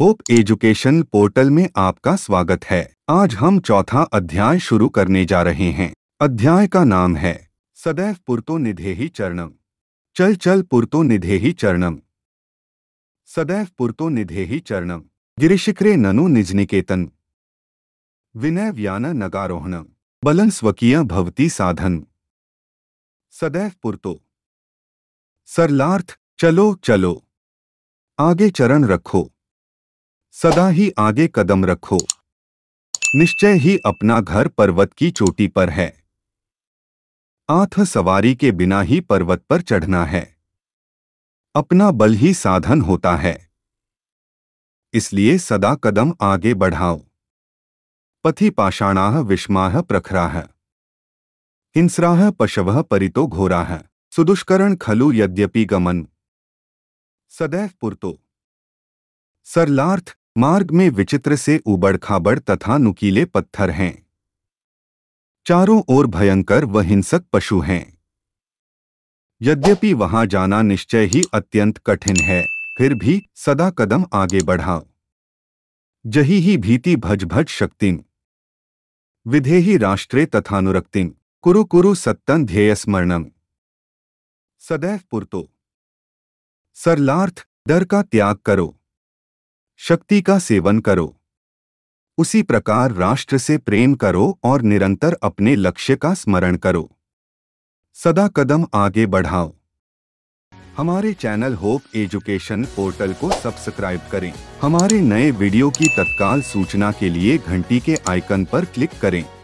hope Education portal में आपका स्वागत है आज हम चौथा अध्याय शुरू करने जा रहे हैं अध्याय का नाम है सदैव पुरतो निधे ही चरणम चल चल पुरतो निधे ही चरणम सदैव पुरतो निधे ही चरणम गिरिशिखरे ननु निज निकेतन विनय व्यान नगारोहणम बलन स्वकीय भवती साधन सदैव पुरतो सरलार्थ चलो चलो आगे चरण रखो सदा ही आगे कदम रखो निश्चय ही अपना घर पर्वत की चोटी पर है आथ सवारी के बिना ही पर्वत पर चढ़ना है अपना बल ही साधन होता है इसलिए सदा कदम आगे बढ़ाओ पथि पाषाणाह विषमा प्रखराह हिंसराह पशव परितो घोरा सुदुष्करण खलु यद्यपि गमन सदैव पुरतो सरलार्थ मार्ग में विचित्र से उबड़ खाबड़ तथा नुकीले पत्थर हैं चारों ओर भयंकर व हिंसक पशु हैं यद्यपि वहां जाना निश्चय ही अत्यंत कठिन है फिर भी सदा कदम आगे बढ़ाओ जही ही भीति भज भज शक्तिम ही राष्ट्रे तथानुरक्तिम कुरु कुरु सत्तन ध्येय स्मरणम सदैव पुरतो सरलार्थ डर का त्याग करो शक्ति का सेवन करो उसी प्रकार राष्ट्र से प्रेम करो और निरंतर अपने लक्ष्य का स्मरण करो सदा कदम आगे बढ़ाओ हमारे चैनल होप एजुकेशन पोर्टल को सब्सक्राइब करें हमारे नए वीडियो की तत्काल सूचना के लिए घंटी के आइकन पर क्लिक करें